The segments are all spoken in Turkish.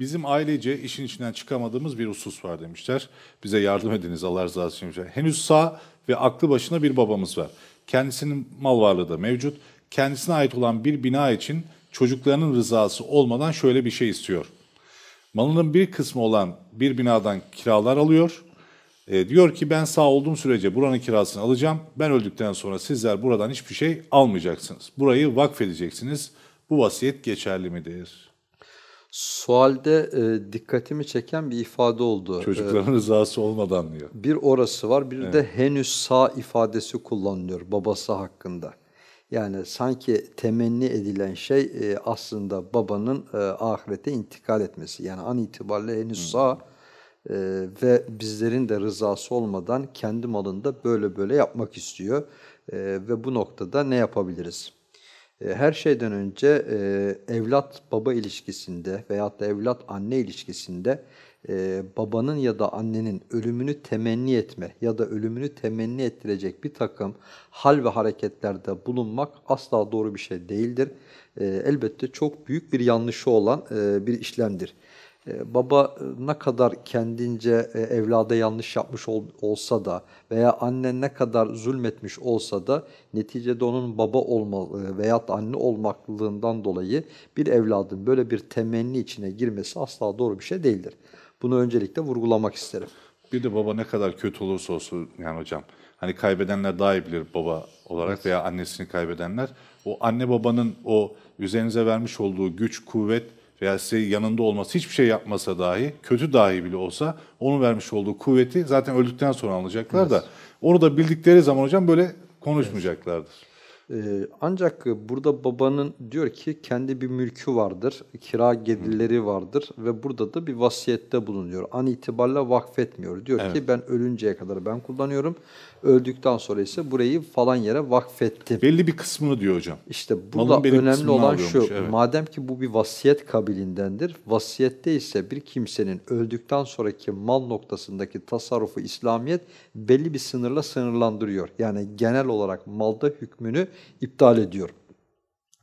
Bizim ailece işin içinden çıkamadığımız bir husus var demişler. Bize yardım ediniz Allah razı olsun Henüz sağ ve aklı başına bir babamız var. Kendisinin mal varlığı da mevcut. Kendisine ait olan bir bina için çocuklarının rızası olmadan şöyle bir şey istiyor. Malının bir kısmı olan bir binadan kiralar alıyor. E, diyor ki ben sağ olduğum sürece buranın kirasını alacağım. Ben öldükten sonra sizler buradan hiçbir şey almayacaksınız. Burayı vakfedeceksiniz. Bu vasiyet geçerli midir?'' Sualde e, dikkatimi çeken bir ifade oldu. E, Çocukların ee, rızası olmadan diyor. Bir orası var, bir evet. de henüz sağ ifadesi kullanılıyor babası hakkında. Yani sanki temenni edilen şey e, aslında babanın e, ahirete intikal etmesi. Yani an itibariyle henüz Hı. sağ e, ve bizlerin de rızası olmadan kendi malında böyle böyle yapmak istiyor. E, ve bu noktada ne yapabiliriz? E, her şeyden önce e, evlat-baba ilişkisinde veyahut da evlat-anne ilişkisinde e, babanın ya da annenin ölümünü temenni etme ya da ölümünü temenni ettirecek bir takım hal ve hareketlerde bulunmak asla doğru bir şey değildir. Elbette çok büyük bir yanlışı olan bir işlemdir. Ee, baba e, ne kadar kendince e, evlada yanlış yapmış ol, olsa da veya anne ne kadar zulmetmiş olsa da neticede onun baba olma e, veya anne olmaklılığından dolayı bir evladın böyle bir temenni içine girmesi asla doğru bir şey değildir. Bunu öncelikle vurgulamak isterim. Bir de baba ne kadar kötü olursa olsun yani hocam. Hani kaybedenler daha iyi bilir baba olarak veya annesini kaybedenler. O anne babanın o üzerinize vermiş olduğu güç, kuvvet, veya size yanında olması hiçbir şey yapmasa dahi kötü dahi bile olsa onun vermiş olduğu kuvveti zaten öldükten sonra alacaklar evet. da onu da bildikleri zaman hocam böyle konuşmayacaklardır. Evet. Ee, ancak burada babanın diyor ki kendi bir mülkü vardır, kira gelirleri vardır ve burada da bir vasiyette bulunuyor. An itibariyle vakfetmiyor. Diyor evet. ki ben ölünceye kadar ben kullanıyorum. Öldükten sonra ise burayı falan yere vakfettim. Belli bir kısmını diyor hocam. İşte burada önemli olan şu. Evet. Madem ki bu bir vasiyet kabilindendir. Vasiyette ise bir kimsenin öldükten sonraki mal noktasındaki tasarrufu İslamiyet belli bir sınırla sınırlandırıyor. Yani genel olarak malda hükmünü iptal ediyor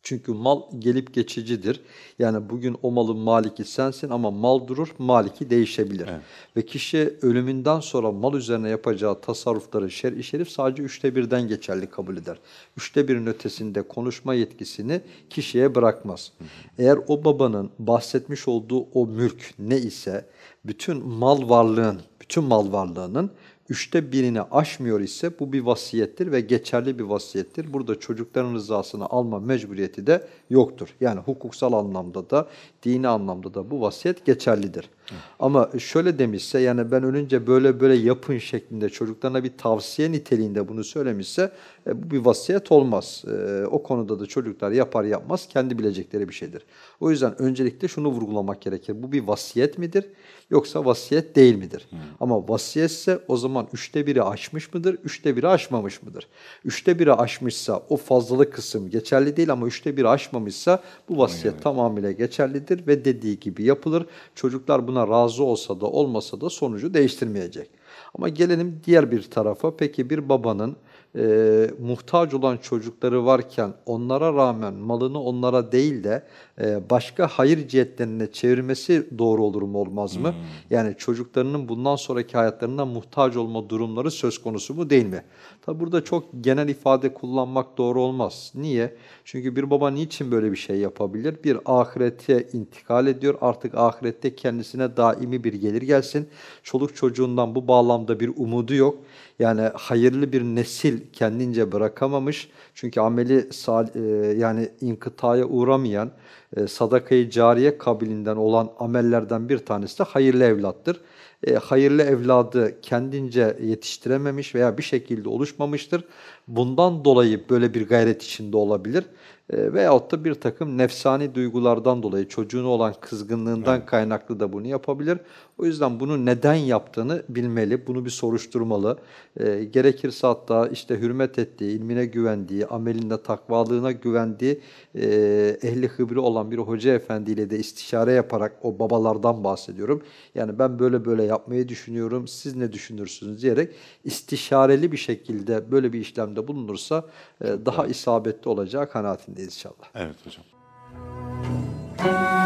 Çünkü mal gelip geçicidir. Yani bugün o malın maliki sensin ama mal durur, maliki değişebilir. Evet. Ve kişi ölümünden sonra mal üzerine yapacağı tasarrufları şer-i şerif sadece üçte birden geçerli kabul eder. Üçte birin ötesinde konuşma yetkisini kişiye bırakmaz. Hı hı. Eğer o babanın bahsetmiş olduğu o mülk ne ise bütün mal varlığın, bütün mal varlığının üçte birini aşmıyor ise bu bir vasiyettir ve geçerli bir vasiyettir. Burada çocukların rızasını alma mecburiyeti de yoktur. Yani hukuksal anlamda da, dini anlamda da bu vasiyet geçerlidir. Hı. Ama şöyle demişse yani ben ölünce böyle böyle yapın şeklinde çocuklarına bir tavsiye niteliğinde bunu söylemişse e, bu bir vasiyet olmaz. E, o konuda da çocuklar yapar yapmaz kendi bilecekleri bir şeydir. O yüzden öncelikle şunu vurgulamak gerekir. Bu bir vasiyet midir yoksa vasiyet değil midir? Hmm. Ama vasiyetse o zaman üçte biri aşmış mıdır, üçte biri aşmamış mıdır? Üçte biri aşmışsa o fazlalık kısım geçerli değil ama üçte biri aşmamışsa bu vasiyet evet. tamamıyla geçerlidir ve dediği gibi yapılır. Çocuklar buna razı olsa da olmasa da sonucu değiştirmeyecek. Ama gelelim diğer bir tarafa. Peki bir babanın e, muhtaç olan çocukları varken onlara rağmen malını onlara değil de e, başka hayır cihetlerine çevirmesi doğru olur mu olmaz mı? Hmm. Yani çocuklarının bundan sonraki hayatlarında muhtaç olma durumları söz konusu mu değil mi? Tabi burada çok genel ifade kullanmak doğru olmaz. Niye? Çünkü bir baba niçin böyle bir şey yapabilir? Bir ahirete intikal ediyor. Artık ahirette kendisine daimi bir gelir gelsin. Çoluk çocuğundan bu bağlamda bir umudu yok. Yani hayırlı bir nesil kendince bırakamamış. Çünkü ameli e, yani inkıtaya uğramayan, e, sadakayı cariye kabilinden olan amellerden bir tanesi de hayırlı evlattır. E, hayırlı evladı kendince yetiştirememiş veya bir şekilde oluşmamıştır. Bundan dolayı böyle bir gayret içinde olabilir. E, veyahut da bir takım nefsani duygulardan dolayı çocuğuna olan kızgınlığından evet. kaynaklı da bunu yapabilir. O yüzden bunu neden yaptığını bilmeli, bunu bir soruşturmalı. E, gerekirse hatta işte hürmet ettiği, ilmine güvendiği, amelinde takvalığına güvendiği e, ehli hıbri olan olan bir hoca efendiyle de istişare yaparak o babalardan bahsediyorum. Yani ben böyle böyle yapmayı düşünüyorum, siz ne düşünürsünüz diyerek istişareli bir şekilde böyle bir işlemde bulunursa e, daha isabetli olacağı kanaatindeyiz inşallah. Evet hocam. Müzik